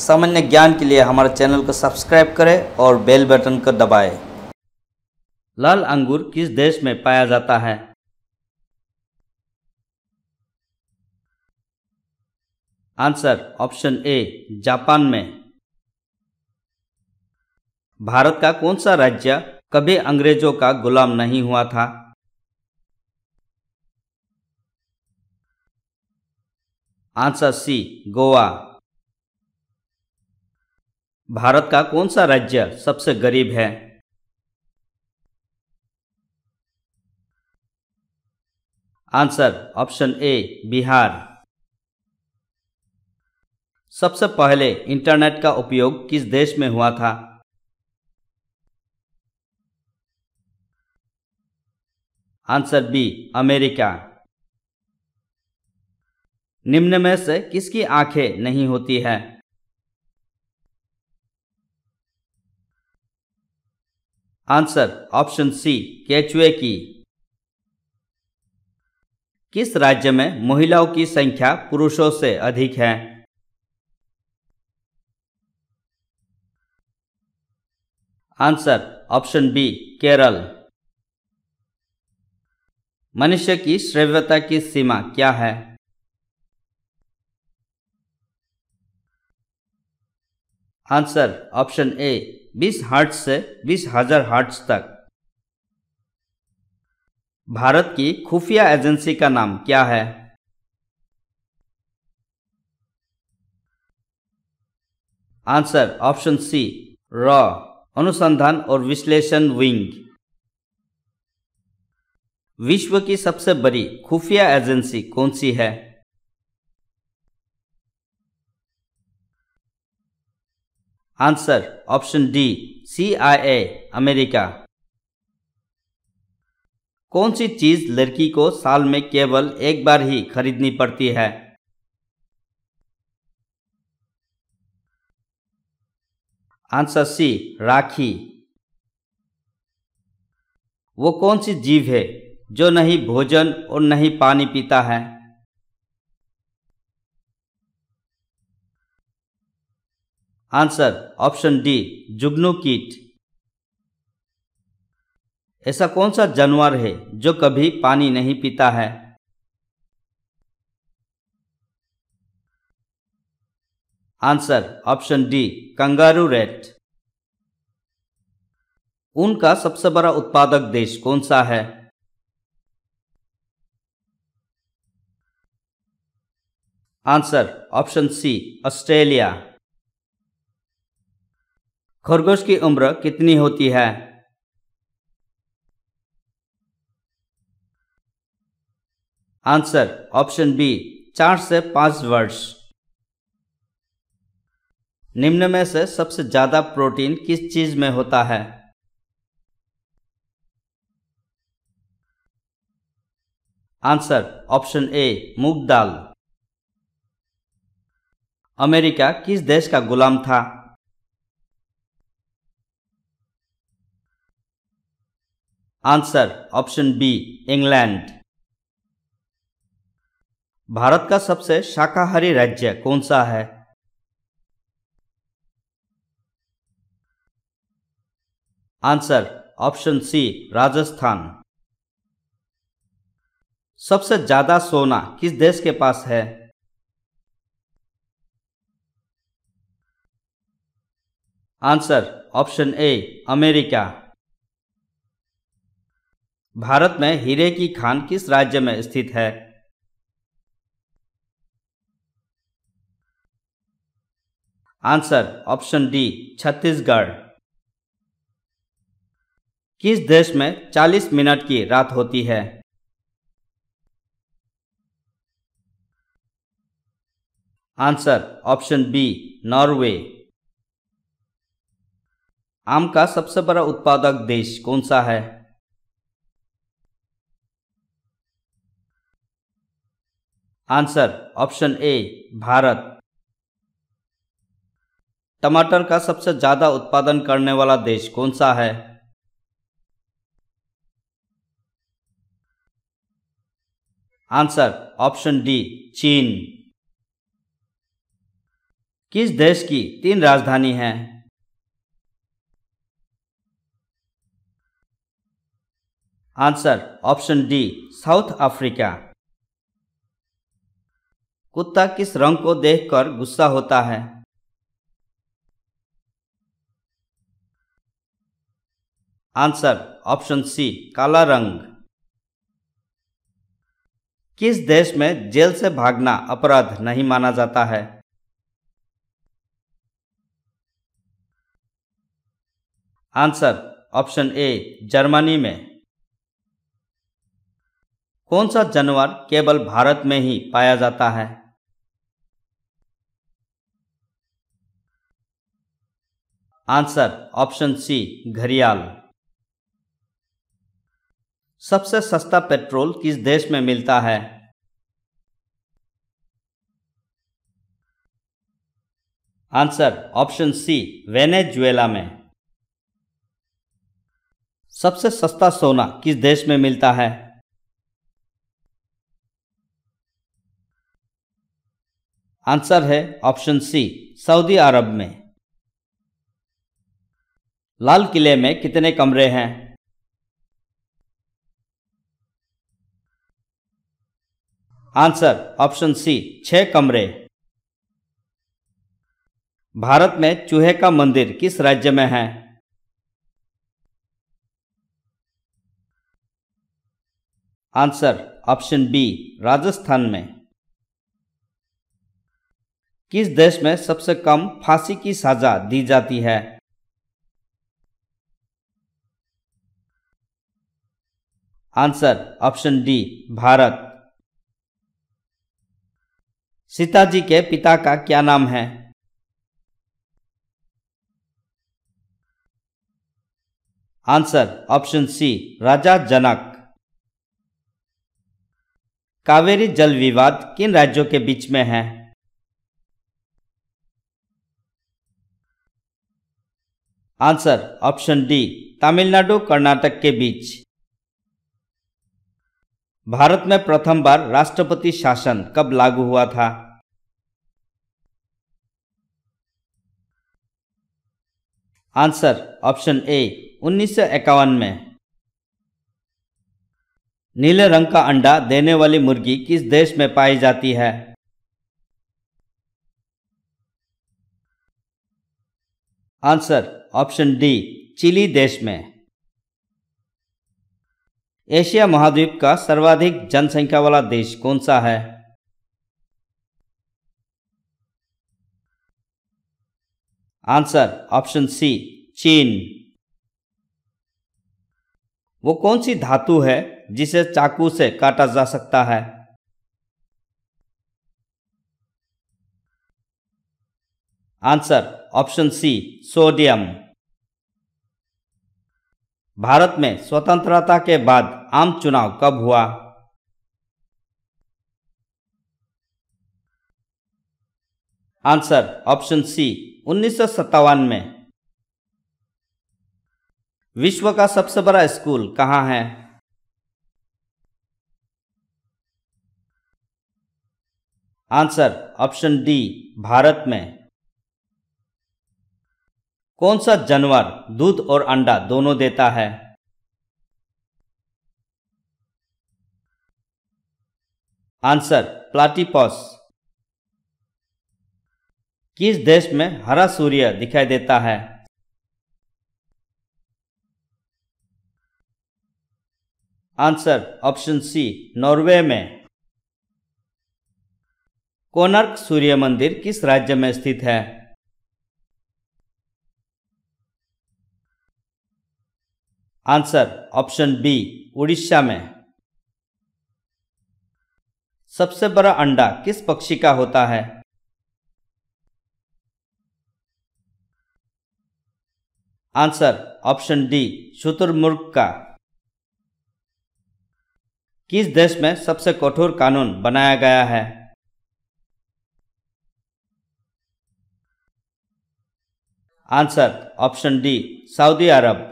सामान्य ज्ञान के लिए हमारे चैनल को सब्सक्राइब करें और बेल बटन को दबाएं। लाल अंगूर किस देश में पाया जाता है आंसर ऑप्शन ए जापान में भारत का कौन सा राज्य कभी अंग्रेजों का गुलाम नहीं हुआ था आंसर सी गोवा भारत का कौन सा राज्य सबसे गरीब है आंसर ऑप्शन ए बिहार सबसे पहले इंटरनेट का उपयोग किस देश में हुआ था आंसर बी अमेरिका निम्न में से किसकी आंखें नहीं होती है आंसर ऑप्शन सी केचुए की किस राज्य में महिलाओं की संख्या पुरुषों से अधिक है आंसर ऑप्शन बी केरल मनुष्य की श्रव्यता की सीमा क्या है आंसर ऑप्शन ए बीस हार्ट से बीस हजार हार्ट तक भारत की खुफिया एजेंसी का नाम क्या है आंसर ऑप्शन सी रॉ अनुसंधान और विश्लेषण विंग विश्व की सबसे बड़ी खुफिया एजेंसी कौन सी है answer option D CIA America कौन सी चीज लड़की को साल में केवल एक बार ही खरीदनी पड़ती है आंसर सी राखी वो कौन सी जीव है जो नहीं भोजन और नहीं पानी पीता है आंसर ऑप्शन डी जुगनू कीट ऐसा कौन सा जानवर है जो कभी पानी नहीं पीता है answer option D kangaroo rat ऊन का सबसे बड़ा उत्पादक देश कौन सा है आंसर ऑप्शन सी ऑस्ट्रेलिया खरगोश की उम्र कितनी होती है आंसर ऑप्शन बी चार से पांच वर्ष निम्न में से सबसे ज़्यादा प्रोटीन किस चीज़ में होता है आंसर ऑप्शन ए मूग दाल अमेरिका किस देश का गुलाम था answer option B England Bharat का सबसे शाकाहारी राज्य कौन सा है आंसर ऑप्शन सी राजस्थान सबसे ज्यादा सोना किस देश के पास है answer option A America Bharat में हीरे की खान किस राज्य में स्थित है आंसर ऑप्शन डी छत्तीसगढ़ किस देश में 40 मिनट की रात होती है आंसर ऑप्शन बी नॉर्वे आम का सबसे बड़ा उत्पादक देश कौन सा है आंसर ऑप्शन ए भारत टमाटर का सबसे ज्यादा उत्पादन करने वाला देश कौन सा है आंसर ऑप्शन डी चीन किस देश की तीन राजधानी है answer option D South Africa कुत्ता किस रंग को देखकर गुस्सा होता है आंसर ऑप्शन सी काला रंग किस देश में जेल से भागना अपराध नहीं माना जाता है आंसर ऑप्शन ए जर्मनी में कौन सा जानवर केवल भारत में ही पाया जाता है आंसर ऑप्शन सी घरियाल सबसे सस्ता पेट्रोल किस देश में मिलता है आंसर ऑप्शन सी वेनेजुएला में सबसे सस्ता सोना किस देश में मिलता है आंसर है ऑप्शन सी सऊदी अरब में लाल किले में कितने कमरे हैं आंसर ऑप्शन सी छह कमरे भारत में चूहे का मंदिर किस राज्य में है आंसर ऑप्शन बी राजस्थान में किस देश में सबसे कम फांसी की सजा दी जाती है answer option D Bharat Sita ji के पिता का क्या नाम है answer option C Raja Janak Kaveri जल विवाद किन राज्यों के बीच में है answer option D Tamil Nadu Karnataka के बीच भारत में प्रथम बार राष्ट्रपति शासन कब लागू हुआ था आंसर ऑप्शन ए उन्नीस में नीले रंग का अंडा देने वाली मुर्गी किस देश में पाई जाती है आंसर ऑप्शन डी चिली देश में एशिया महाद्वीप का सर्वाधिक जनसंख्या वाला देश कौन सा है आंसर ऑप्शन सी चीन वो कौन सी धातु है जिसे चाकू से काटा जा सकता है answer option C sodium Bharat में स्वतंत्रता के बाद आम चुनाव कब हुआ आंसर ऑप्शन सी उन्नीस में विश्व का सबसे बड़ा स्कूल कहाँ है आंसर ऑप्शन डी भारत में कौन सा जानवर दूध और अंडा दोनों देता है आंसर प्लाटीपॉस किस देश में हरा सूर्य दिखाई देता है आंसर ऑप्शन सी नॉर्वे में कोनार्क सूर्य मंदिर किस राज्य में स्थित है आंसर ऑप्शन बी उड़ीसा में सबसे बड़ा अंडा किस पक्षी का होता है आंसर ऑप्शन डी शुतुरमुर्ग का किस देश में सबसे कठोर कानून बनाया गया है answer option D Saudi Arabia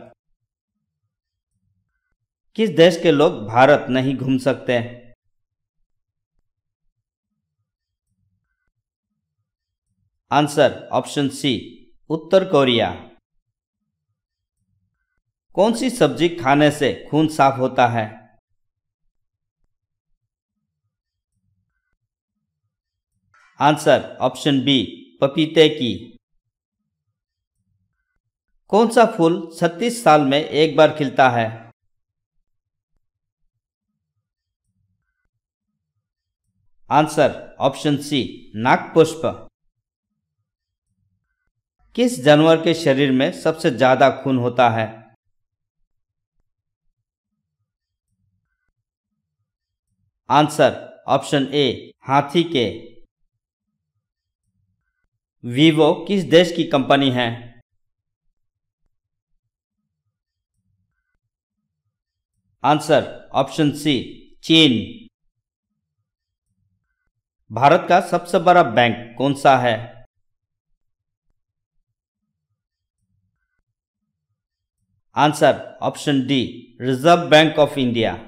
किस देश के लोग भारत नहीं घूम सकते आंसर ऑप्शन सी उत्तर कोरिया कौन सी सब्जी खाने से खून साफ होता है आंसर ऑप्शन बी पपीते की कौन सा फूल 36 साल में एक बार खिलता है आंसर ऑप्शन सी नागपुष्प किस जानवर के शरीर में सबसे ज्यादा खून होता है आंसर ऑप्शन ए हाथी के वीवो किस देश की कंपनी है आंसर ऑप्शन सी चीन भारत का सबसे बड़ा बैंक कौन सा है answer option D Reserve Bank of India